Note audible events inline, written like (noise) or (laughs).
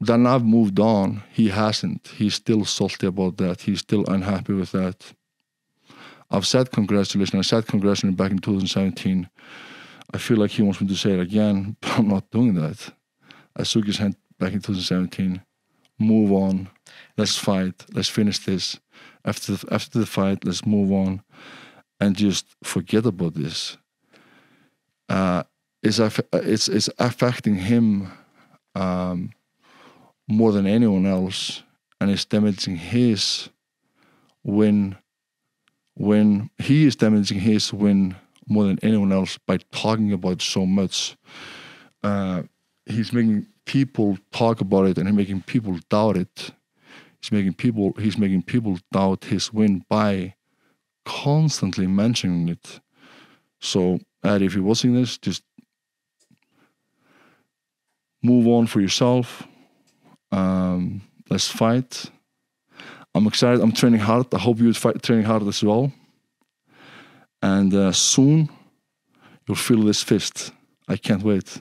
then I've moved on. He hasn't. He's still salty about that. He's still unhappy with that. I've said congratulations. I said congratulations back in 2017. I feel like he wants me to say it again, (laughs) but I'm not doing that. I shook his hand back in 2017. Move on. Let's fight. Let's finish this. After the, after the fight, let's move on and just forget about this. Uh, it's, it's, it's affecting him. Um, more than anyone else and is damaging his win. when he is damaging his win more than anyone else by talking about it so much. Uh, he's making people talk about it and he's making people doubt it. He's making people he's making people doubt his win by constantly mentioning it. So, Ed, if you're watching this, just move on for yourself. Um, let's fight. I'm excited. I'm training hard. I hope you're fight, training hard as well. And uh, soon you'll feel this fist. I can't wait.